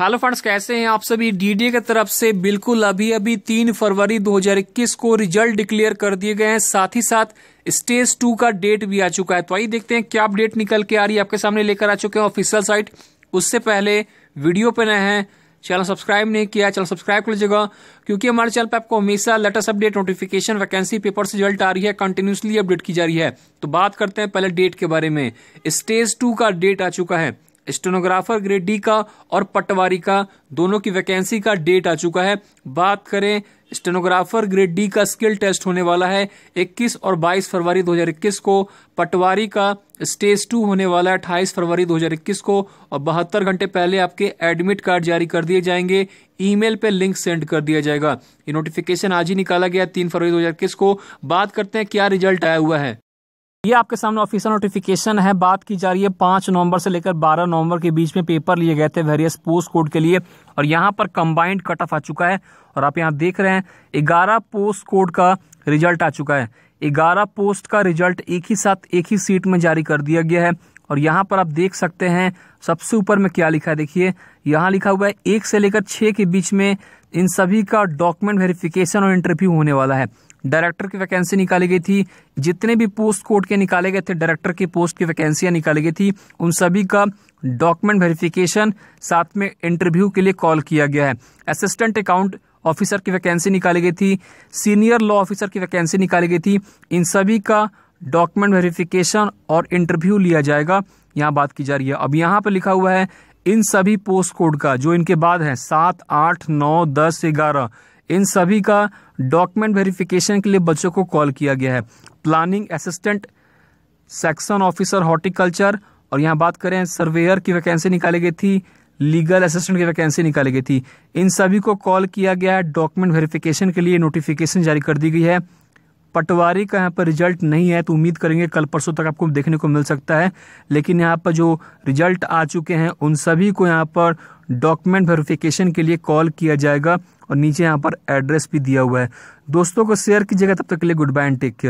hello friends कैसे हैं आप सभी डीडीए की तरफ से बिल्कुल अभी अभी तीन फरवरी 2021 को रिजल्ट डिक्लेयर कर दिए गए हैं साथ ही साथ स्टेज टू का डेट भी आ चुका है तो आइए देखते हैं क्या अपडेट निकल के आ रही है आपके सामने लेकर आ चुके हैं ऑफिशियल साइट उससे पहले वीडियो पे नए हैं चैनल सब्सक्राइब नहीं किया चैनल सब्सक्राइब कर लीजिएगा क्योंकि हमारे चैनल पर आपको हमेशा latest update notification vacancy paper से रिजल्ट आ रही है कंटिन्यूसली अपडेट की जा रही है तो बात करते हैं पहले डेट के बारे में स्टेज टू का डेट आ चुका है स्टेनोग्राफर ग्रेड डी का और पटवारी का दोनों की वैकेंसी का डेट आ चुका है बात करें स्टेनोग्राफर ग्रेड डी का स्किल टेस्ट होने वाला है 21 और 22 फरवरी 2021 को पटवारी का स्टेज टू होने वाला है अट्ठाईस फरवरी 2021 को और बहत्तर घंटे पहले आपके एडमिट कार्ड जारी कर दिए जाएंगे ईमेल पे लिंक सेंड कर दिया जाएगा ये नोटिफिकेशन आज ही निकाला गया तीन फरवरी 2021 को बात करते हैं क्या रिजल्ट आया हुआ है ये आपके सामने ऑफिशियल नोटिफिकेशन है बात की जा रही है पांच नवंबर से लेकर बारह नवंबर के बीच में पेपर लिए गए थे वेरियस पोस्ट कोड के लिए और यहाँ पर कंबाइंड कट ऑफ आ चुका है और आप यहाँ देख रहे हैं ग्यारह पोस्ट कोड का रिजल्ट आ चुका है ग्यारह पोस्ट का रिजल्ट एक ही साथ एक ही सीट में जारी कर दिया गया है और यहाँ पर आप देख सकते हैं सबसे ऊपर में क्या लिखा है देखिए यहाँ लिखा हुआ है एक से लेकर छः के बीच में इन सभी का डॉक्यूमेंट वेरिफिकेशन और इंटरव्यू होने वाला है डायरेक्टर की वैकेंसी निकाली गई थी जितने भी पोस्ट कोड के निकाले गए थे डायरेक्टर के पोस्ट की वैकेंसियाँ निकाली गई थी उन सभी का डॉक्यूमेंट वेरिफिकेशन साथ में इंटरव्यू के लिए कॉल किया गया है असिस्टेंट अकाउंट ऑफिसर की वैकेंसी निकाली गई थी सीनियर लॉ ऑफिसर की वैकेंसी निकाली गई थी इन सभी का डॉक्यूमेंट वेरिफिकेशन और इंटरव्यू लिया जाएगा यहाँ बात की जा रही है अब यहाँ पर लिखा हुआ है इन सभी पोस्ट कोड का जो इनके बाद है सात आठ नौ दस ग्यारह इन सभी का डॉक्यूमेंट वेरिफिकेशन के लिए बच्चों को कॉल किया गया है planning assistant section officer horticulture और यहाँ बात करें सर्वेयर की वैकेंसी निकाली गई थी लीगल असिस्टेंट की वैकेंसी निकाली गई थी इन सभी को कॉल किया गया है डॉक्यूमेंट वेरिफिकेशन के लिए नोटिफिकेशन जारी कर दी गई है पटवारी का यहाँ पर रिजल्ट नहीं है तो उम्मीद करेंगे कल परसों तक आपको देखने को मिल सकता है लेकिन यहाँ पर जो रिजल्ट आ चुके हैं उन सभी को यहाँ पर डॉक्यूमेंट वेरिफिकेशन के लिए कॉल किया जाएगा और नीचे यहाँ पर एड्रेस भी दिया हुआ है दोस्तों को शेयर कीजिएगा तब तक के लिए good bye and take care